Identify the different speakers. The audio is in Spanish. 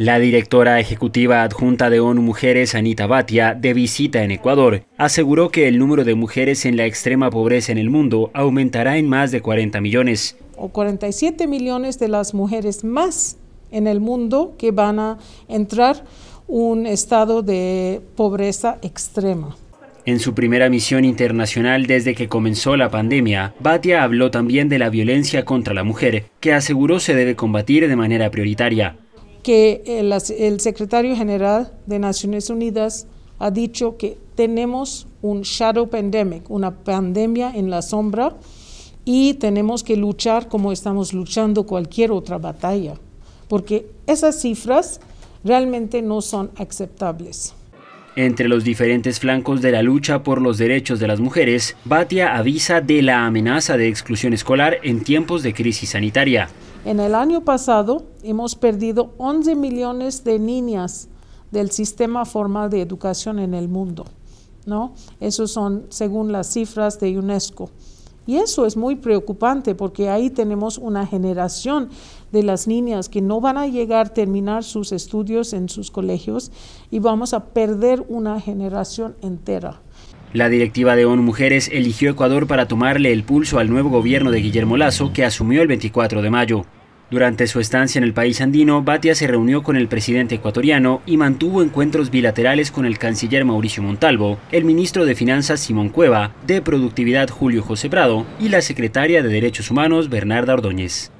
Speaker 1: La directora ejecutiva adjunta de ONU Mujeres, Anita Batia, de visita en Ecuador, aseguró que el número de mujeres en la extrema pobreza en el mundo aumentará en más de 40 millones.
Speaker 2: O 47 millones de las mujeres más en el mundo que van a entrar un estado de pobreza extrema.
Speaker 1: En su primera misión internacional desde que comenzó la pandemia, Batia habló también de la violencia contra la mujer, que aseguró se debe combatir de manera prioritaria
Speaker 2: que eh, el, secretario general de Naciones Unidas ha dicho que tenemos un shadow pandemic, una pandemia en la sombra, y tenemos que luchar como estamos luchando cualquier otra batalla, porque esas cifras realmente no son aceptables.
Speaker 1: Entre los diferentes flancos de la lucha por los derechos de las mujeres, Batia avisa de la amenaza de exclusión escolar en tiempos de crisis sanitaria.
Speaker 2: En el año pasado hemos perdido 11 millones de niñas del sistema formal de educación en el mundo, ¿no? Eso son según las cifras de UNESCO. Y eso es muy preocupante porque ahí tenemos una generación de las niñas que no van a llegar a terminar sus estudios en sus colegios y vamos a perder una generación
Speaker 1: entera. La directiva de ONU Mujeres eligió Ecuador para tomarle el pulso al nuevo gobierno de Guillermo Lazo que asumió el 24 de mayo. Durante su estancia en el país andino, Batia se reunió con el presidente ecuatoriano y mantuvo encuentros bilaterales con el canciller Mauricio Montalvo, el ministro de Finanzas Simón Cueva, de Productividad Julio José Prado y la secretaria de Derechos Humanos Bernarda Ordóñez.